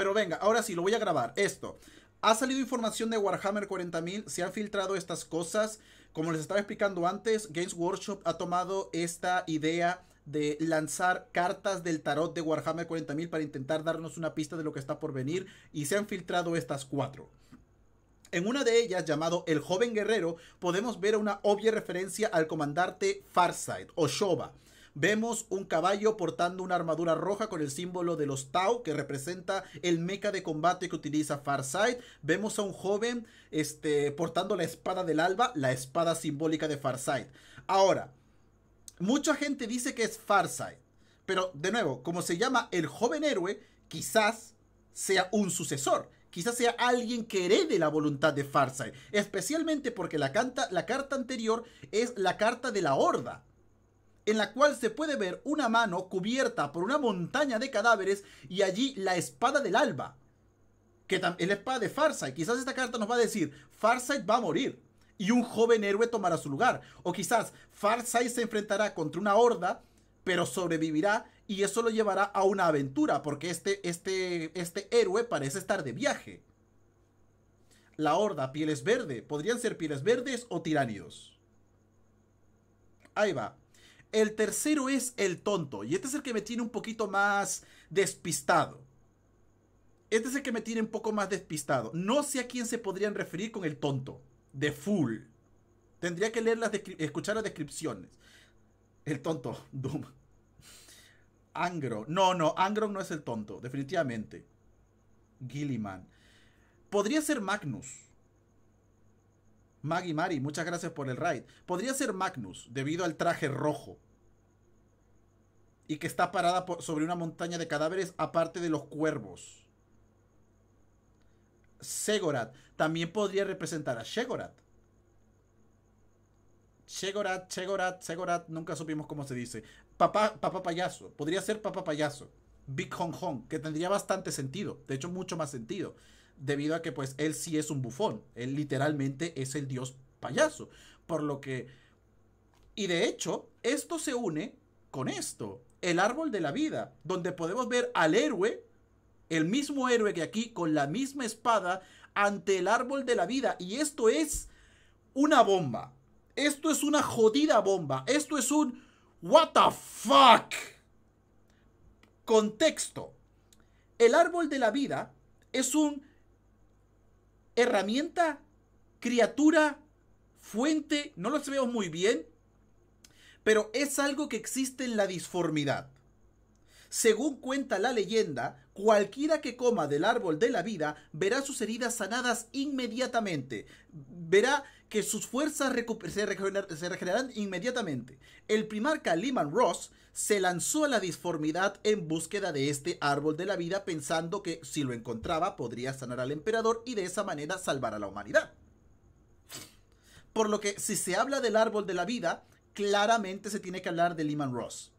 Pero venga, ahora sí, lo voy a grabar. Esto. Ha salido información de Warhammer 40.000, se han filtrado estas cosas. Como les estaba explicando antes, Games Workshop ha tomado esta idea de lanzar cartas del tarot de Warhammer 40.000 para intentar darnos una pista de lo que está por venir y se han filtrado estas cuatro. En una de ellas, llamado El Joven Guerrero, podemos ver una obvia referencia al comandante Farsight o Shoba Vemos un caballo portando una armadura roja con el símbolo de los Tau, que representa el mecha de combate que utiliza Farsight. Vemos a un joven este, portando la espada del alba, la espada simbólica de Farsight. Ahora, mucha gente dice que es Farsight. Pero, de nuevo, como se llama el joven héroe, quizás sea un sucesor quizás sea alguien que herede la voluntad de Farsight, especialmente porque la, la, carta anterior es la carta de la horda en la cual se puede ver una mano cubierta por una montaña de cadáveres y allí la espada del alba, que es la espada de Farsight. Quizás esta carta nos va a decir, Farsight va a morir y un joven héroe tomará su lugar. O quizás Farsight se enfrentará contra una horda, pero sobrevivirá y eso lo llevará a una aventura, porque este, este, este héroe parece estar de viaje. La horda, pieles verde, podrían ser pieles verdes o tiránidos. Ahí va. El tercero es el tonto. Y este es el que me tiene un poquito más despistado. Este es el que me tiene un poco más despistado. No sé a quién se podrían referir con el tonto. De full. Tendría que leer las escuchar las descripciones. El tonto, Doom. Angro, No, no, Angro no es el tonto, definitivamente. Gilliman. Podría ser Magnus. Maggie Mari, muchas gracias por el raid. Podría ser Magnus, debido al traje rojo. Y que está parada sobre una montaña de cadáveres, aparte de los cuervos. Segorat. También podría representar a Segorat. Segorat, Segorat, Segorat. Nunca supimos cómo se dice. Papá, papá payaso. Podría ser papá payaso. Big Hong Hong. Que tendría bastante sentido. De hecho, mucho más sentido debido a que pues él sí es un bufón, él literalmente es el dios payaso, por lo que... Y de hecho, esto se une con esto, el árbol de la vida, donde podemos ver al héroe, el mismo héroe que aquí, con la misma espada, ante el árbol de la vida, y esto es una bomba, esto es una jodida bomba, esto es un... What the fuck? Contexto. El árbol de la vida es un herramienta, criatura, fuente, no los veo muy bien, pero es algo que existe en la disformidad. Según cuenta la leyenda, cualquiera que coma del árbol de la vida verá sus heridas sanadas inmediatamente, verá que sus fuerzas se, regenerarán inmediatamente. El primarca Lehman Ross se lanzó a la disformidad en búsqueda de este árbol de la vida pensando que si lo encontraba podría sanar al emperador y de esa manera salvar a la humanidad. Por lo que si se habla del árbol de la vida, claramente se tiene que hablar de Lehman Ross.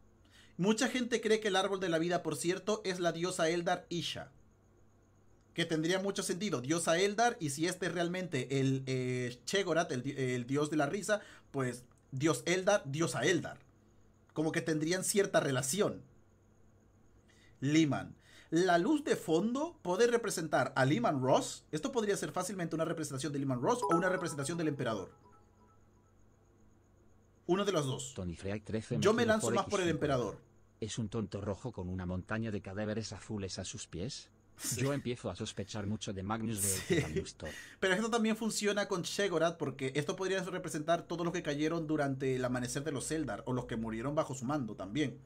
Mucha gente cree que el árbol de la vida, por cierto, es la diosa Eldar Isha. Que tendría mucho sentido, diosa Eldar, y si este es realmente el eh, Chegorat, el, dios de la risa, pues dios Eldar, diosa Eldar. Como que tendrían cierta relación. Liman. La luz de fondo puede representar a Liman Ross. Esto podría ser fácilmente una representación de Liman Ross o una representación del emperador. Uno de los dos. Yo me lanzo más por el emperador. ¿Es un tonto rojo con una montaña de cadáveres azules a sus pies? Yo empiezo a sospechar mucho de Magnus de Pero esto también funciona con Shegorat, porque esto podría representar todos los que cayeron durante el amanecer de los Eldar, o los que murieron bajo su mando también.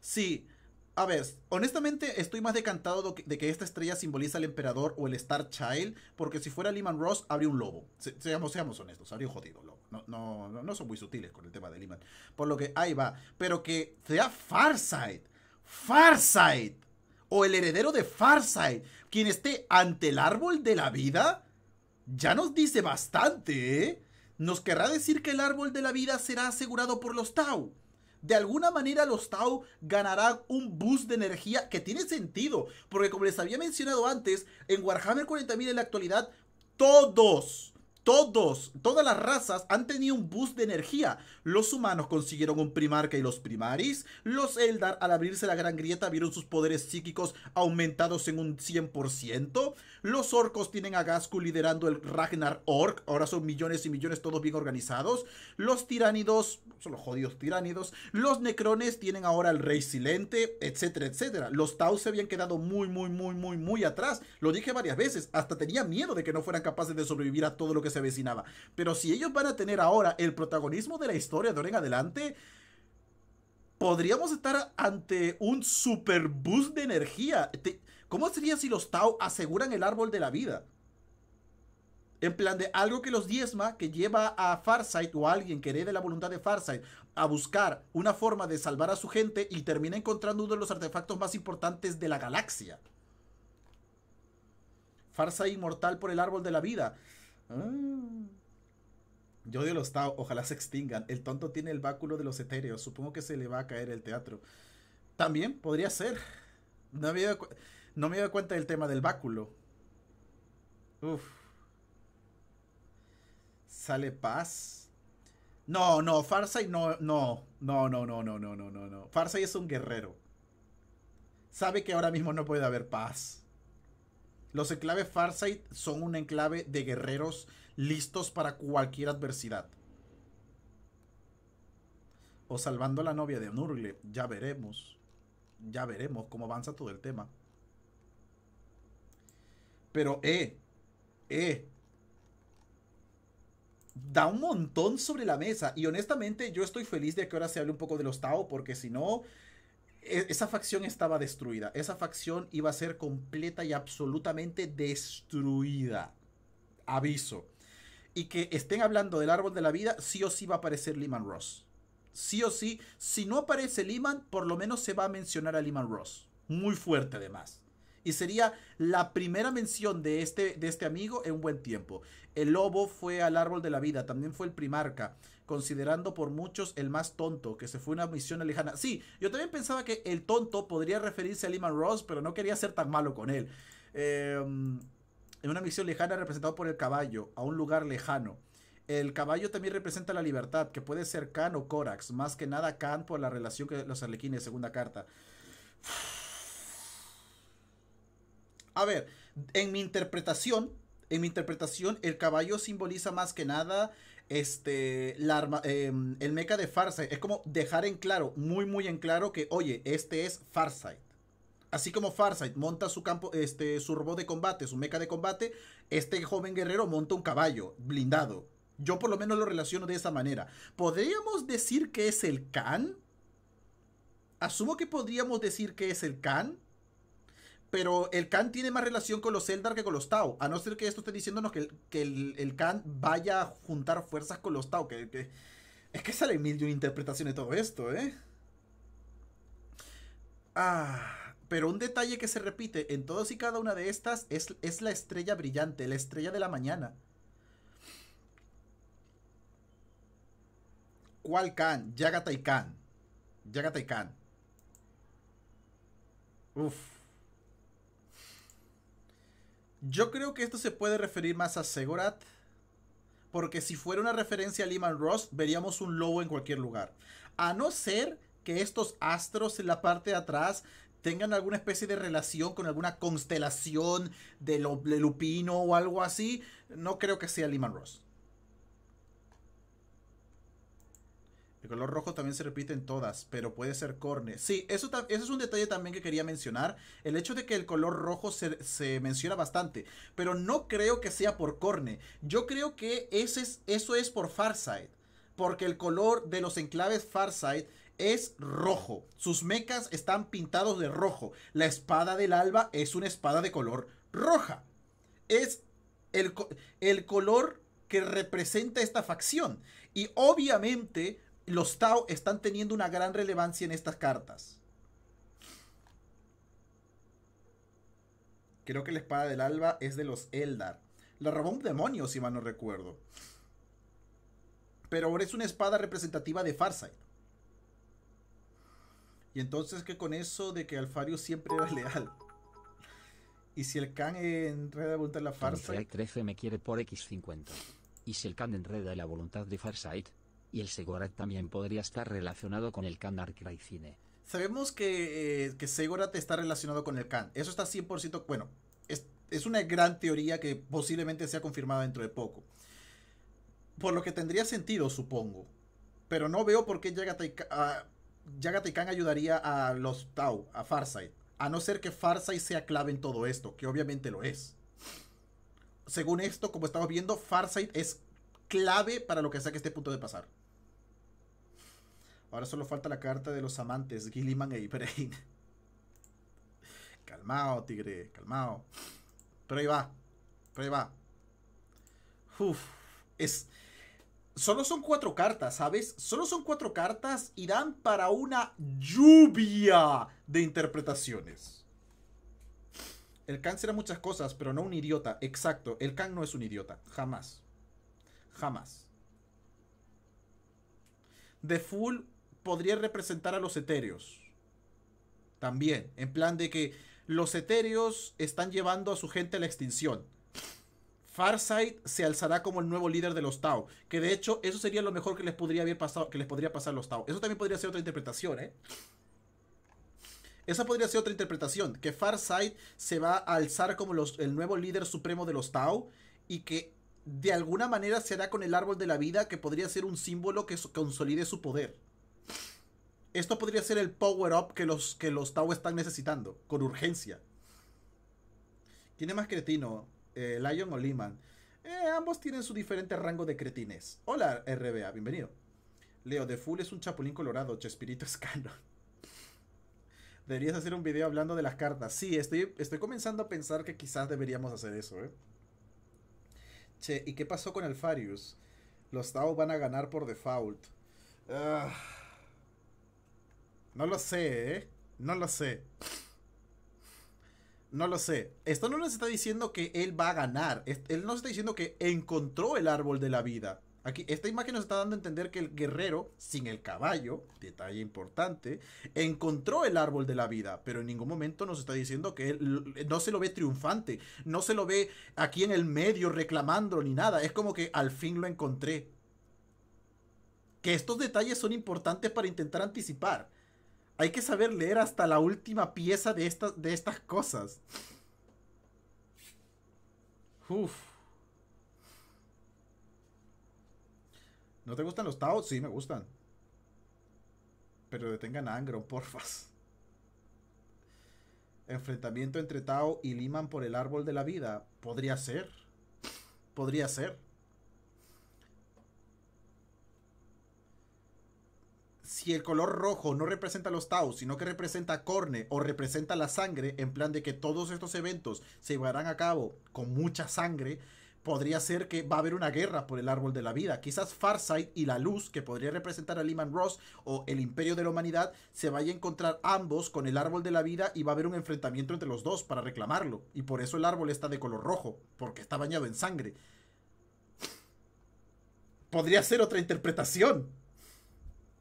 Sí, a ver, honestamente estoy más decantado de que esta estrella simboliza al emperador o el Star Child, porque si fuera Lehman Ross, habría un lobo. seamos, seamos honestos, habría un jodido lobo no, son muy sutiles con el tema de Lima. Por lo que ahí va. Pero que sea Farsight. Farsight. O el heredero de Farsight. Quien esté ante el árbol de la vida. Ya nos dice bastante, ¿eh? Nos querrá decir que el árbol de la vida será asegurado por los Tau. De alguna manera los Tau ganarán un boost de energía que tiene sentido, porque como les había mencionado antes, en Warhammer 40.000 en la actualidad, todos, todos, todas las razas han tenido un boost de energía. Los humanos consiguieron un primarca y los primaris. Los Eldar, al abrirse la gran grieta, vieron sus poderes psíquicos aumentados en un 100%. Los orcos tienen a Gasku liderando el Ragnar Orc. Ahora son millones y millones, todos bien organizados. Los tiránidos, son los jodidos tiránidos. Los necrones tienen ahora el Rey Silente, etcétera, etcétera. Los Tau se habían quedado muy, muy, muy, muy, muy atrás. Lo dije varias veces. Hasta tenía miedo de que no fueran capaces de sobrevivir a todo lo que se se avecinaba. Pero si ellos van a tener ahora el protagonismo de la historia de ahora en adelante, podríamos estar ante un super boost de energía. ¿Cómo sería si los Tau aseguran el árbol de la vida? En plan de algo que los diezma, que lleva a Farsight o alguien que herede la voluntad de Farsight a buscar una forma de salvar a su gente y termina encontrando uno de los artefactos más importantes de la galaxia. Farsight inmortal por el árbol de la vida. Ah. Yo odio los Tao, ojalá se extingan. El tonto tiene el báculo de los etéreos, supongo que se le va a caer el teatro. También podría ser. No, me he dado cuenta del tema del báculo. Sale paz. No, no, Farsight no, no, no, no, no, no, no, no, no. Farsight es un guerrero. Sabe que ahora mismo no puede haber paz. Los enclaves Farsight son un enclave de guerreros listos para cualquier adversidad. O salvando a la novia de Nurgle, ya veremos. Ya veremos cómo avanza todo el tema. Pero, eh, eh, da un montón sobre la mesa. Y honestamente, yo estoy feliz de que ahora se hable un poco de los Tao, porque si no, e, esa facción estaba destruida. Esa facción iba a ser completa y absolutamente destruida. Aviso. Y que estén hablando del árbol de la vida, sí o sí va a aparecer Lehman Ross. Sí o sí, si no aparece Lehman, por lo menos se va a mencionar a Lehman Ross. Muy fuerte además. Y sería la primera mención de este, de este amigo en buen tiempo. El lobo fue al árbol de la vida, también fue el primarca considerando por muchos el más tonto, que se fue una misión lejana. Sí, yo también pensaba que el tonto podría referirse a Lehman Ross, pero no quería ser tan malo con él. Em, en una misión lejana representado por el caballo, a un lugar lejano. El caballo también representa la libertad, que puede ser Khan o Corax, más que nada Khan por la relación que los arlequines, segunda carta. A ver, en mi interpretación, en mi interpretación, el caballo simboliza más que nada este, em, el mecha de Farsight. Es como dejar en claro, muy, muy en claro que, oye, este es Farsight. Así como Farsight monta su campo, este, su robot de combate, su mecha de combate, este joven guerrero monta un caballo blindado. Yo por lo menos lo relaciono de esa manera. ¿Podríamos decir que es el Khan? Asumo que podríamos decir que es el Khan. Pero el Khan tiene más relación con los Eldar que con los Tau. A no ser que esto esté diciéndonos que el, que el, Khan vaya a juntar fuerzas con los Tau. Que, es que sale mil de una interpretación de todo esto, ¿eh? Ah, pero un detalle que se repite en todos y cada una de estas es, la estrella brillante, la estrella de la mañana. ¿Cuál Khan? Yagatai Khan. Yagatai Khan. Uf. Yo creo que esto se puede referir más a Segorat. Porque si fuera una referencia a Lehman Ross, veríamos un lobo en cualquier lugar. A no ser que estos astros en la parte de atrás tengan alguna especie de relación con alguna constelación de, Lupino o algo así, no creo que sea Lehman Ross. El color rojo también se repite en todas, pero puede ser corne. Sí, eso, es un detalle también que quería mencionar. El hecho de que el color rojo se, menciona bastante, pero no creo que sea por corne. Yo creo que ese es, eso es por Farsight, porque el color de los enclaves Farsight es rojo. Sus mechas están pintados de rojo. La espada del alba es una espada de color roja. Es el, el color que representa esta facción. Y obviamente los Tau están teniendo una gran relevancia en estas cartas. Creo que la espada del alba es de los Eldar. La robó un demonio, si mal no recuerdo. Pero ahora es una espada representativa de Farsight. Y entonces ¿qué con eso de que Alfario siempre era leal. Y si el Khan enreda la voluntad de la Farsight... 13 me quiere por X50. Y si el Khan enreda la voluntad de Farsight, y el Segorat también podría estar relacionado con el Khan cine. Sabemos que, eh, Segorat está relacionado con el Khan. Eso está 100%. Bueno, es, una gran teoría que posiblemente sea confirmada dentro de poco. Por lo que tendría sentido, supongo. Pero no veo por qué Yagatai, ah, Khan ayudaría a los Tau, a Farsight. A no ser que Farsight sea clave en todo esto, que obviamente lo es. Según esto, como estamos viendo, Farsight es clave para lo que sea que esté punto de pasar. Ahora solo falta la carta de los amantes, Gilliman e Ibrahim. calmao, tigre, calmao. Pero ahí va, pero ahí va. Uf, es... Solo son cuatro cartas, ¿sabes? Solo son cuatro cartas y dan para una lluvia de interpretaciones. El Khan será muchas cosas, pero no un idiota. Exacto, el Khan no es un idiota. Jamás. Jamás. The Fool podría representar a los etéreos. También, en plan de que los etéreos están llevando a su gente a la extinción. Farsight se alzará como el nuevo líder de los Tao. Que de hecho, eso sería lo mejor que les podría haber pasado, que les podría pasar a los Tao. Eso también podría ser otra interpretación, ¿eh? Esa podría ser otra interpretación. Que Farsight se va a alzar como el nuevo líder supremo de los Tao. Y que de alguna manera se hará con el árbol de la vida, que podría ser un símbolo que consolide su poder. Esto podría ser el power-up que los, que los Tau están necesitando, con urgencia. ¿Quién es más cretino? Eh, ¿Lion o Lehman? Eh, ambos tienen su diferente rango de cretines. Hola, RBA, bienvenido. Leo, de Full es un chapulín colorado, Chespirito es canon. Deberías hacer un video hablando de las cartas. Sí, estoy, estoy comenzando a pensar que quizás deberíamos hacer eso, ¿eh? Che, ¿y qué pasó con Alfarius? Los Tau van a ganar por default. Ah. No lo sé, ¿eh? No lo sé. No lo sé. Esto no nos está diciendo que él va a ganar. Él nos está diciendo que encontró el árbol de la vida. Aquí, esta imagen nos está dando a entender que el guerrero, sin el caballo, detalle importante, encontró el árbol de la vida, pero en ningún momento nos está diciendo que él, no se lo ve triunfante, no se lo ve aquí en el medio reclamando ni nada, es como que al fin lo encontré. Que estos detalles son importantes para intentar anticipar. Hay que saber leer hasta la última pieza de, de estas cosas. ¿No te gustan los Tao? Sí, me gustan. Pero detengan a Angron, porfas. Enfrentamiento entre Tao y Liman por el árbol de la vida. Podría ser. Podría ser. si el color rojo no representa los Taos, sino que representa Corne o representa la sangre, en plan de que todos estos eventos se llevarán a cabo con mucha sangre, podría ser que va a haber una guerra por el árbol de la vida. Quizás Farsight y la luz, que podría representar a Lehman Ross o el imperio de la humanidad, se vaya a encontrar ambos con el árbol de la vida y va a haber un enfrentamiento entre los dos para reclamarlo. Y por eso el árbol está de color rojo, porque está bañado en sangre. Podría ser otra interpretación.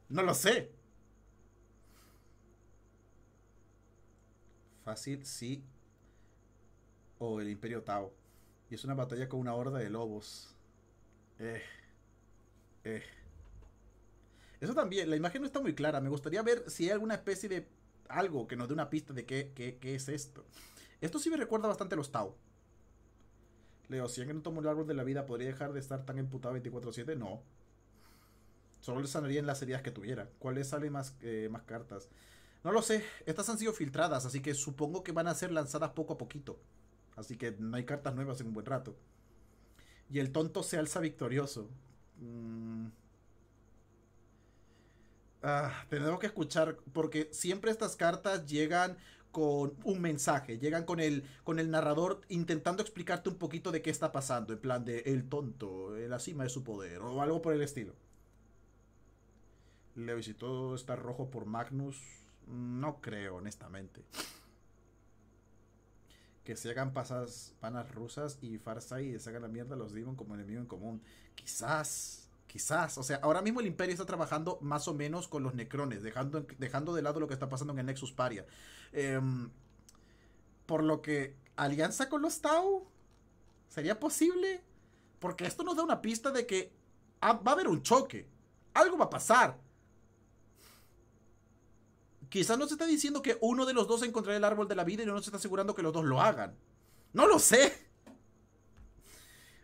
No lo sé. Fácil, sí. O el Imperio Tao. Y es una batalla con una horda de lobos. Eh. Eh. Eso también, la imagen no está muy clara. Me gustaría ver si hay alguna especie de algo que nos dé una pista de qué, es esto. Esto sí me recuerda bastante a los Tao Leo, si alguien no tomó el árbol de la vida, ¿podría dejar de estar tan emputado 24-7? No. Solo le sanarían las heridas que tuviera. ¿Cuáles sale más, eh, más cartas? No lo sé. Estas han sido filtradas, así que supongo que van a ser lanzadas poco a poquito. Así que no hay cartas nuevas en un buen rato. Y el tonto se alza victorioso. Mm. Ah, tenemos que escuchar, porque siempre estas cartas llegan con un mensaje, llegan con el, con el narrador intentando explicarte un poquito de qué está pasando, en plan de el tonto, eh, la cima de su poder, o algo por el estilo. Le visitó si está rojo por Magnus, no creo, honestamente. Que se hagan pasas panas rusas y farsa y se hagan la mierda los Demon como enemigo en común. Quizás, quizás. O sea, ahora mismo el Imperio está trabajando más o menos con los Necrones, dejando, dejando de lado lo que está pasando en el Nexus Paria. Em, por lo que, ¿alianza con los Tau? ¿Sería posible? Porque esto nos da una pista de que va a haber un choque. Algo va a pasar quizás no se está diciendo que uno de los dos encontrará el árbol de la vida y no se está asegurando que los dos lo hagan. No lo sé.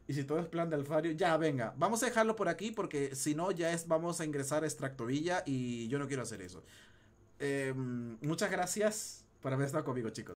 Y si todo es plan de Alfario, ya venga, vamos a dejarlo por aquí porque si no ya es vamos a ingresar a Extractovilla y yo no quiero hacer eso. Em, muchas gracias por haber estado conmigo, chicos.